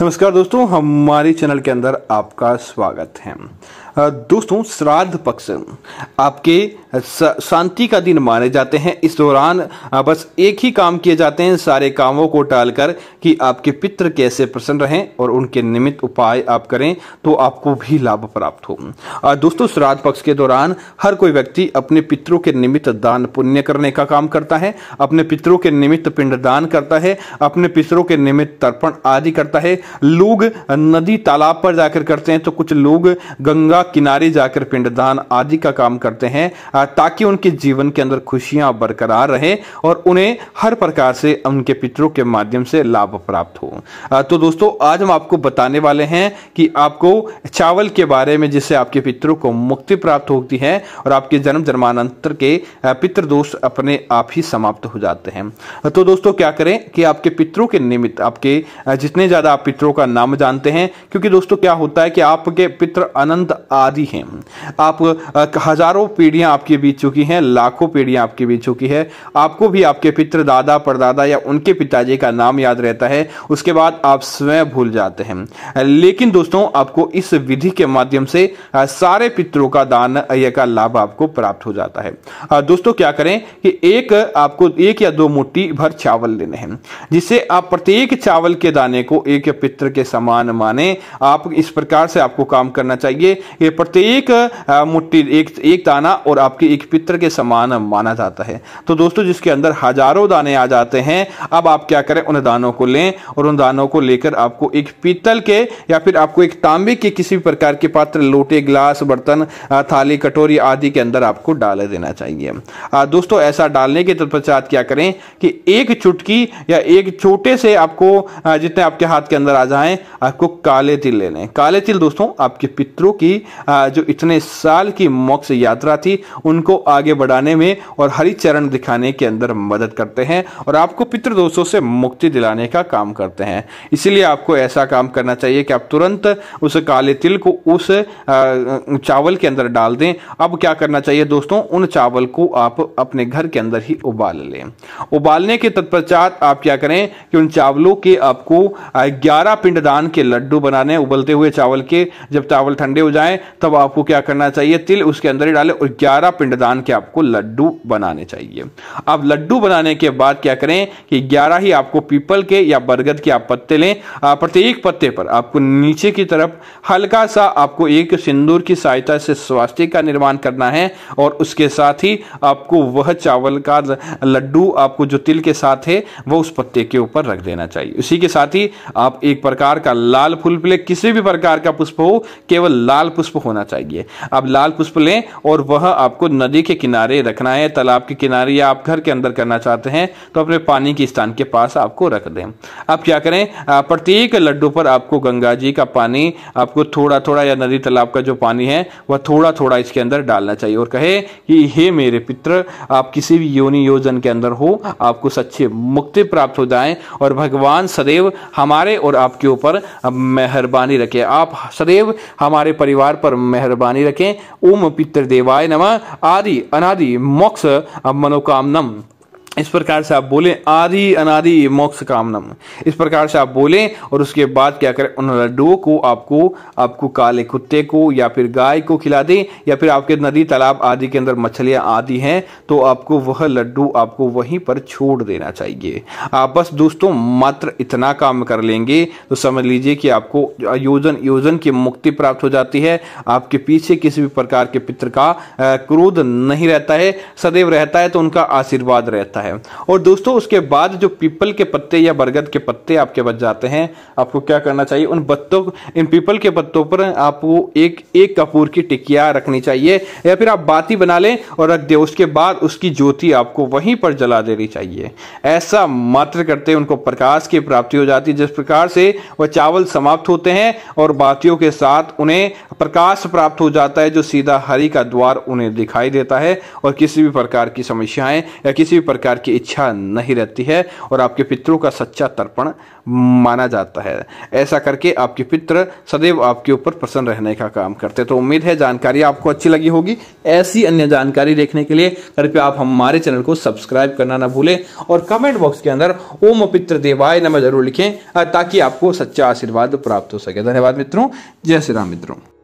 नमस्कार दोस्तों हमारे चैनल के अंदर आपका स्वागत है दोस्तों श्राद्ध पक्ष आपके शांति का दिन माने जाते हैं इस दौरान बस एक ही काम किए जाते हैं सारे कामों को टालकर कि आपके पित्र कैसे प्रसन्न रहें और उनके निमित्त उपाय आप करें तो आपको भी लाभ प्राप्त हो और दोस्तों श्राद्ध पक्ष के दौरान हर कोई व्यक्ति अपने पितरों के निमित्त दान पुण्य करने का काम करता है अपने पितरों के निमित्त पिंड दान करता है अपने पितरों के निमित्त तर्पण आदि करता है लोग नदी तालाब पर जाकर करते हैं तो कुछ लोग गंगा किनारे जाकर पिंडदान आदि का काम करते हैं ताकि उनके जीवन के अंदर खुशियां बरकरार रहे और उन्हें हर प्रकार से उनके पितरों के माध्यम से लाभ प्राप्त हो तो दोस्तों आज हम आपको बताने वाले हैं कि आपको चावल के बारे में जिससे आपके पितरों को मुक्ति प्राप्त होती है और आपके जन्म जन्मांतर के दोष अपने आप ही समाप्त हो जाते हैं तो दोस्तों क्या करें कि आपके पितरों के निमित्त आपके जितने ज़्यादा आप पितरों का नाम जानते हैं क्योंकि दोस्तों क्या होता है कि आपके पितर अनंत आदि हैं आप हजारों पीढ़ियां आपके बीच चुकी हैं लाखों पीढ़ियां आपके बीच चुकी है आपको भी आपके पितृ दादा परदादा या उनके पिताजी का नाम याद रहता है उसके बाद आप स्वयं भूल जाते हैं लेकिन दोस्तों आपको इस विधि के माध्यम से सारे पितरों का दान का लाभ आपको प्राप्त हो जाता है दोस्तों क्या करें कि एक आपको एक या दो मुट्ठी भर चावल लेने हैं जिससे आप प्रत्येक चावल के दाने को एक पित्र के समान माने आप इस प्रकार से आपको काम करना चाहिए ये प्रत्येक मुट्ठी एक एक दाना और आपके एक पित्र के समान माना जाता है तो दोस्तों जिसके अंदर हजारों दाने आ जाते हैं अब आप क्या करें उन दानों को लें और उन दानों को लेकर आपको एक पीतल के या फिर आपको एक तांबे के किसी भी प्रकार के पात्र लोटे ग्लास बर्तन थाली कटोरी आदि के अंदर आपको डाल देना चाहिए दोस्तों ऐसा डालने के तत्पश्चात क्या करें कि एक चुटकी या एक छोटे से आपको जितने आपके हाथ के अंदर आ जाएं आपको काले तिल ले लें काले तिल दोस्तों आपके पितरों की जो इतने साल की मोक्ष यात्रा थी उनको आगे बढ़ाने में और चरण दिखाने के अंदर मदद करते हैं और आपको पितृदोषों से मुक्ति दिलाने का काम करते हैं इसीलिए आपको ऐसा काम करना चाहिए कि आप तुरंत उस काले तिल को उस चावल के अंदर डाल दें अब क्या करना चाहिए दोस्तों उन चावल को आप अपने घर के अंदर ही उबाल लें उबालने के तत्पश्चात आप क्या करें कि उन चावलों के आपको ग्यारह पिंडदान के लड्डू बनाने उबलते हुए चावल के जब चावल ठंडे हो जाएं तब आपको क्या करना चाहिए तिल उसके अंदर ही डालें और ग्यारह पिंडदान के आपको लड्डू बनाने चाहिए अब लड्डू बनाने के बाद क्या करें कि ग्यारह ही आपको पीपल के या बरगद के आप पत्ते लें प्रत्येक पत्ते पर आपको नीचे की तरफ हल्का सा आपको एक सिंदूर की सहायता से स्वास्थ्य का निर्माण करना है और उसके साथ ही आपको वह चावल का लड्डू आपको जो तिल के साथ है वह उस पत्ते के ऊपर रख देना चाहिए उसी के साथ ही आप एक प्रकार का लाल फूल प्ले किसी भी प्रकार का पुष्प हो केवल लाल पुष्प पुष्प होना चाहिए आप लाल पुष्प लें और वह आपको नदी के किनारे रखना है तालाब के किनारे या आप घर के अंदर करना चाहते हैं तो अपने पानी के स्थान के पास आपको रख दें आप क्या करें प्रत्येक लड्डू पर आपको गंगा जी का पानी आपको थोड़ा थोड़ा या नदी तालाब का जो पानी है वह थोड़ा थोड़ा इसके अंदर डालना चाहिए और कहे कि हे मेरे पित्र आप किसी भी योनि योजन के अंदर हो आपको सच्चे मुक्ति प्राप्त हो जाए और भगवान सदैव हमारे और आपके ऊपर मेहरबानी रखे आप सदैव हमारे परिवार पर मेहरबानी रखें ओम पितृदेवाय नमः आदि अनादि मोक्ष मनोकामनम इस प्रकार से आप बोलें आदि अनादि मोक्ष कामनम इस प्रकार से आप बोलें और उसके बाद क्या करें उन लड्डुओं को आपको आपको काले कुत्ते को या फिर गाय को खिला दें या फिर आपके नदी तालाब आदि के अंदर मछलियां आदि हैं तो आपको वह लड्डू आपको वहीं पर छोड़ देना चाहिए आप बस दोस्तों मात्र इतना काम कर लेंगे तो समझ लीजिए कि आपको योजन योजन की मुक्ति प्राप्त हो जाती है आपके पीछे किसी भी प्रकार के पित्र का क्रोध नहीं रहता है सदैव रहता है तो उनका आशीर्वाद रहता है है और दोस्तों उसके बाद जो पीपल के पत्ते या बरगद के पत्ते आपके बच जाते हैं आपको क्या करना चाहिए उन पत्तों इन पीपल के पत्तों पर आपको एक एक कपूर की टिकिया रखनी चाहिए या फिर आप बाती बना लें और रख दें उसके बाद उसकी ज्योति आपको वहीं पर जला देनी चाहिए ऐसा मात्र करते उनको प्रकाश की प्राप्ति हो जाती है जिस प्रकार से वह चावल समाप्त होते हैं और बातियों के साथ उन्हें प्रकाश प्राप्त हो जाता है जो सीधा हरि का द्वार उन्हें दिखाई देता है और किसी भी प्रकार की समस्याएं या किसी भी प्रकार प्रकार की इच्छा नहीं रहती है और आपके पितरों का सच्चा तर्पण माना जाता है ऐसा करके आपके पितर सदैव आपके ऊपर प्रसन्न रहने का काम करते तो उम्मीद है जानकारी आपको अच्छी लगी होगी ऐसी अन्य जानकारी देखने के लिए कृपया आप हमारे चैनल को सब्सक्राइब करना ना भूलें और कमेंट बॉक्स के अंदर ओम पित्र देवाय नमः जरूर लिखें ताकि आपको सच्चा आशीर्वाद प्राप्त हो सके धन्यवाद मित्रों जय श्री राम मित्रों